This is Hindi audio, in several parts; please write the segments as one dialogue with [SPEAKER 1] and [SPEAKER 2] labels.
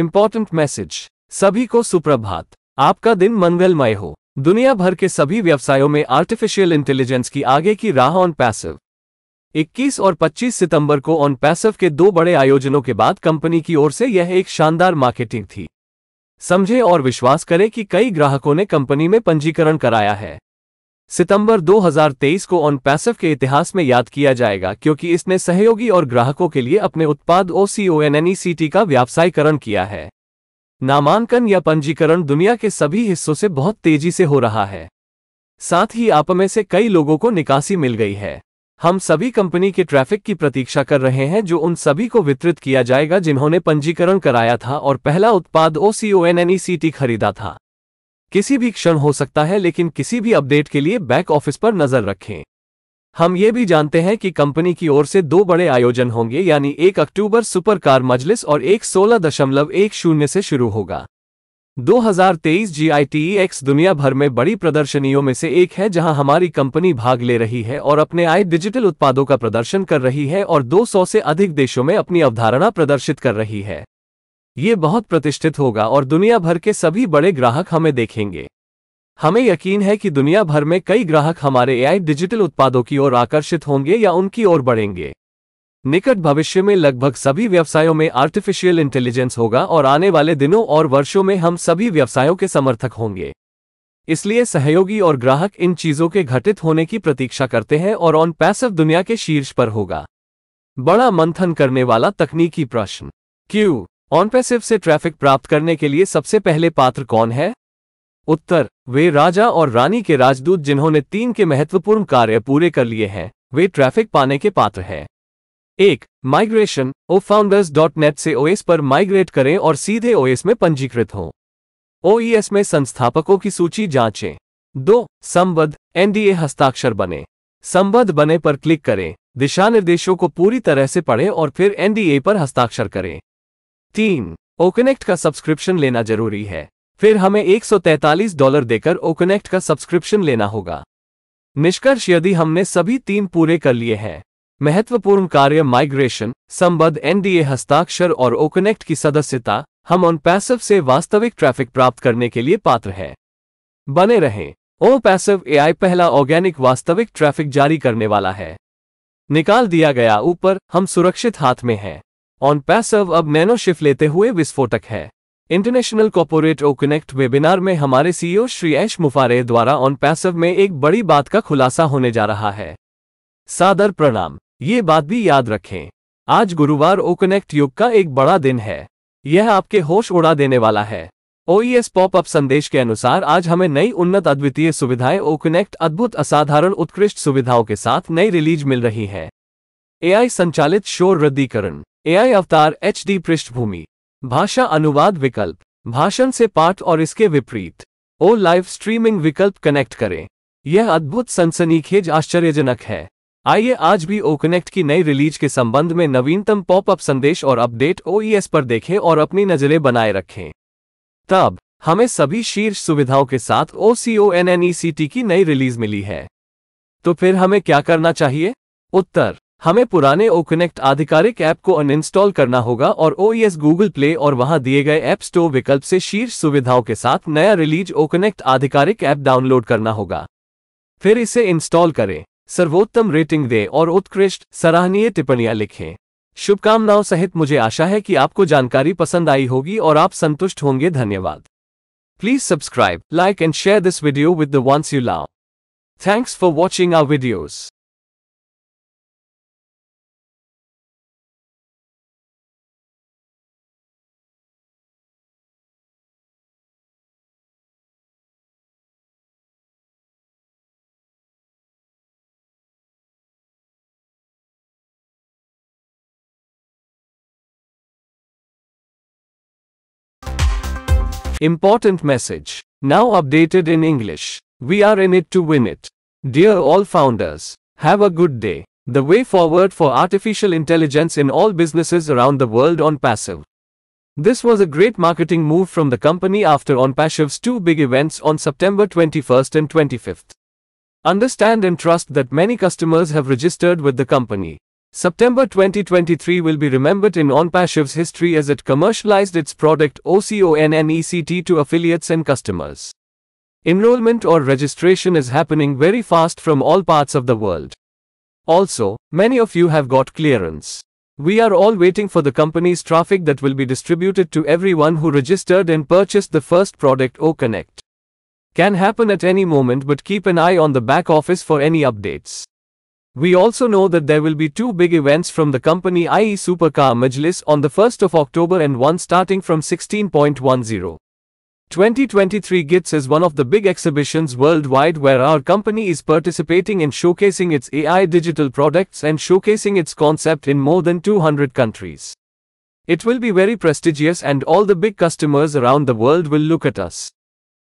[SPEAKER 1] इम्पोर्टेंट मैसेज सभी को सुप्रभात आपका दिन मनवेलमय हो दुनिया भर के सभी व्यवसायों में आर्टिफिशियल इंटेलिजेंस की आगे की राह ऑन पैसिव 21 और 25 सितंबर को ऑन पैसिव के दो बड़े आयोजनों के बाद कंपनी की ओर से यह एक शानदार मार्केटिंग थी समझे और विश्वास करें कि कई ग्राहकों ने कंपनी में पंजीकरण कराया है सितंबर 2023 को ऑन पैसिव के इतिहास में याद किया जाएगा क्योंकि इसने सहयोगी और ग्राहकों के लिए अपने उत्पाद ओ सी e का व्यावसायीकरण किया है नामांकन या पंजीकरण दुनिया के सभी हिस्सों से बहुत तेजी से हो रहा है साथ ही आप में से कई लोगों को निकासी मिल गई है हम सभी कंपनी के ट्रैफिक की प्रतीक्षा कर रहे हैं जो उन सभी को वितरित किया जाएगा जिन्होंने पंजीकरण कराया था और पहला उत्पाद ओ e खरीदा था किसी भी क्षण हो सकता है लेकिन किसी भी अपडेट के लिए बैक ऑफिस पर नजर रखें हम ये भी जानते हैं कि कंपनी की ओर से दो बड़े आयोजन होंगे यानी एक अक्टूबर सुपर कार मजलिस और एक सोलह दशमलव एक शून्य से शुरू होगा 2023 एक्स e दुनिया भर में बड़ी प्रदर्शनियों में से एक है जहां हमारी कंपनी भाग ले रही है और अपने आए डिजिटल उत्पादों का प्रदर्शन कर रही है और 200 से अधिक देशों में अपनी अवधारणा प्रदर्शित कर रही है ये बहुत प्रतिष्ठित होगा और दुनिया भर के सभी बड़े ग्राहक हमें देखेंगे हमें यकीन है कि दुनिया भर में कई ग्राहक हमारे एआई डिजिटल उत्पादों की ओर आकर्षित होंगे या उनकी ओर बढ़ेंगे निकट भविष्य में लगभग सभी व्यवसायों में आर्टिफिशियल इंटेलिजेंस होगा और आने वाले दिनों और वर्षों में हम सभी व्यवसायों के समर्थक होंगे इसलिए सहयोगी और ग्राहक इन चीजों के घटित होने की प्रतीक्षा करते हैं और ऑन पैसिव दुनिया के शीर्ष पर होगा बड़ा मंथन करने वाला तकनीकी प्रश्न क्यों ऑनपेसिव से ट्रैफिक प्राप्त करने के लिए सबसे पहले पात्र कौन है उत्तर वे राजा और रानी के राजदूत जिन्होंने तीन के महत्वपूर्ण कार्य पूरे कर लिए हैं वे ट्रैफिक पाने के पात्र हैं एक migration O founders dot net से ओएस पर माइग्रेट करें और सीधे ओएस में पंजीकृत हों ओईएस e में संस्थापकों की सूची जांचें दो संबद्ध एनडीए हस्ताक्षर बने संबद्ध बने पर क्लिक करें दिशा निर्देशों को पूरी तरह से पढ़ें और फिर एनडीए पर हस्ताक्षर करें तीन ओकनेक्ट का सब्सक्रिप्शन लेना जरूरी है फिर हमें 143 डॉलर देकर ओकनेक्ट का सब्सक्रिप्शन लेना होगा निष्कर्ष यदि हमने सभी तीन पूरे कर लिए हैं महत्वपूर्ण कार्य माइग्रेशन संबद्ध एनडीए हस्ताक्षर और ओकनेक्ट की सदस्यता हम ऑन पैसिव से वास्तविक ट्रैफिक प्राप्त करने के लिए पात्र हैं बने रहें ओ पैसिव एआई पहला ऑर्गेनिक वास्तविक ट्रैफिक जारी करने वाला है निकाल दिया गया ऊपर हम सुरक्षित हाथ में हैं ऑन पैसव अब नैनो शिफ्ट लेते हुए विस्फोटक है international corporate O connect webinar में हमारे CEO e Shri Ash Mufareh द्वारा ऑन पैसव में एक बड़ी बात का खुलासा होने जा रहा है सादर प्रणाम ये बात भी याद रखें आज गुरुवार ओ कनेक्ट युग का एक बड़ा दिन है यह आपके होश उड़ा देने वाला है ओईएस अप e संदेश के अनुसार आज हमें नई उन्नत अद्वितीय सुविधाएं ओ कनेक्ट अद्भुत असाधारण उत्कृष्ट सुविधाओं के साथ नई रिलीज मिल रही है एआई संचालित शोर रद्दीकरण एआई अवतार एच डी पृष्ठभूमि भाषा अनुवाद विकल्प भाषण से पाठ और इसके विपरीत ओ लाइव स्ट्रीमिंग विकल्प कनेक्ट करें यह अद्भुत सनसनीखेज आश्चर्यजनक है आइए आज भी ओ कनेक्ट की नई रिलीज के संबंध में नवीनतम पॉप अप संदेश और अपडेट ओईएस पर देखें और अपनी नजरें बनाए रखें तब हमें सभी शीर्ष सुविधाओं के साथ O C O N N E C T की नई रिलीज मिली है तो फिर हमें क्या करना चाहिए उत्तर हमें पुराने ओकनेक्ट आधिकारिक ऐप को अनइंस्टॉल करना होगा और ओईएस गूगल प्ले और वहां दिए गए ऐप स्टोर विकल्प से शीर्ष सुविधाओं के साथ नया रिलीज ओकनेक्ट आधिकारिक ऐप डाउनलोड करना होगा फिर इसे इंस्टॉल करें सर्वोत्तम रेटिंग दें और उत्कृष्ट सराहनीय टिप्पणियां लिखें शुभकामनाओं सहित मुझे आशा है कि आपको जानकारी पसंद आई होगी और आप संतुष्ट होंगे धन्यवाद please subscribe like and share this video with the ones you love thanks for watching our videos Important message. Now updated in English. We are in it to win it. Dear all founders, have a good day. The way forward for artificial intelligence in all businesses around the world on passive. This was a great marketing move from the company after OnPassive's two big events on September 21st and 25th. Understand and trust that many customers have registered with the company. September 2023 will be remembered in OnPassive's history as it commercialized its product OCONNECT to affiliates and customers. Enrollment or registration is happening very fast from all parts of the world. Also, many of you have got clearance. We are all waiting for the company's traffic that will be distributed to everyone who registered and purchased the first product OConnect. Can happen at any moment but keep an eye on the back office for any updates. We also know that there will be two big events from the company i.e. Supercar Majlis on the 1st of October and one starting from 16.10. 2023 GITS is one of the big exhibitions worldwide where our company is participating in showcasing its AI digital products and showcasing its concept in more than 200 countries. It will be very prestigious and all the big customers around the world will look at us.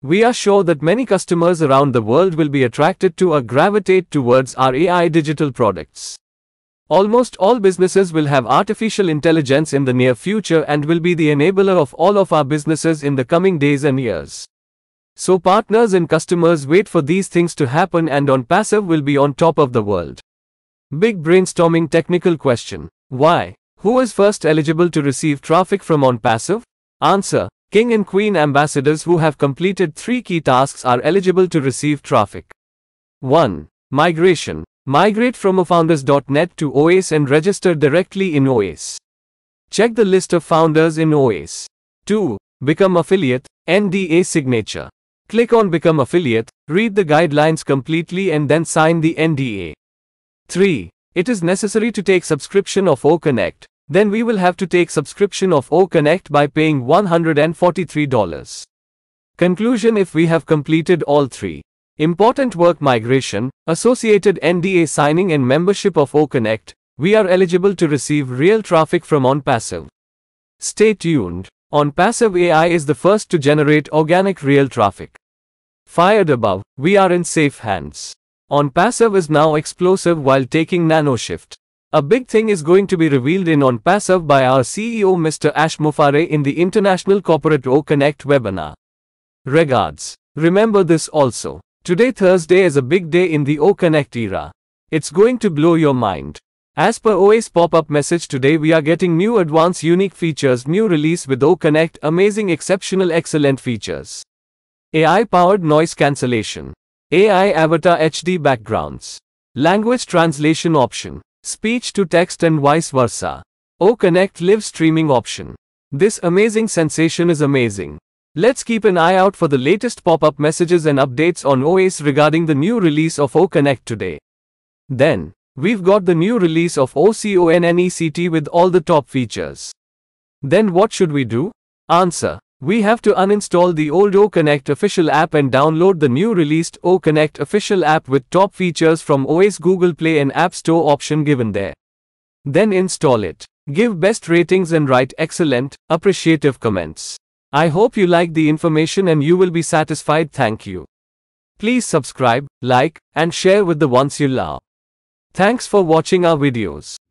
[SPEAKER 1] We are sure that many customers around the world will be attracted to or gravitate towards our AI digital products. Almost all businesses will have artificial intelligence in the near future and will be the enabler of all of our businesses in the coming days and years. So partners and customers wait for these things to happen and on passive will be on top of the world. Big brainstorming technical question. Why? Who is first eligible to receive traffic from on passive? Answer. King and Queen ambassadors who have completed three key tasks are eligible to receive traffic. 1. Migration. Migrate from ofounders.net to OAS and register directly in OAS. Check the list of founders in OAS. 2. Become affiliate, NDA signature. Click on Become affiliate, read the guidelines completely and then sign the NDA. 3. It is necessary to take subscription of OConnect, then we will have to take subscription of O-Connect by paying $143. Conclusion If we have completed all three important work migration, associated NDA signing and membership of O-Connect, we are eligible to receive real traffic from OnPassive. Stay tuned. OnPassive AI is the first to generate organic real traffic. Fired above, we are in safe hands. OnPassive is now explosive while taking nano shift. A big thing is going to be revealed in on Passive by our CEO Mr. Ash Mufare in the International Corporate O Connect webinar. Regards. Remember this also. Today Thursday is a big day in the O Connect era. It's going to blow your mind. As per OA's pop-up message today we are getting new advanced unique features new release with O Connect amazing exceptional excellent features. AI-powered noise cancellation. AI avatar HD backgrounds. Language translation option speech to text and vice versa. O oh, Connect live streaming option. This amazing sensation is amazing. Let's keep an eye out for the latest pop-up messages and updates on OAS regarding the new release of O oh Connect today. Then, we've got the new release of OCONNECT with all the top features. Then what should we do? Answer. We have to uninstall the old OConnect official app and download the new released OConnect official app with top features from OS Google Play and App Store option given there. Then install it. Give best ratings and write excellent, appreciative comments. I hope you like the information and you will be satisfied. Thank you. Please subscribe, like, and share with the ones you love. Thanks for watching our videos.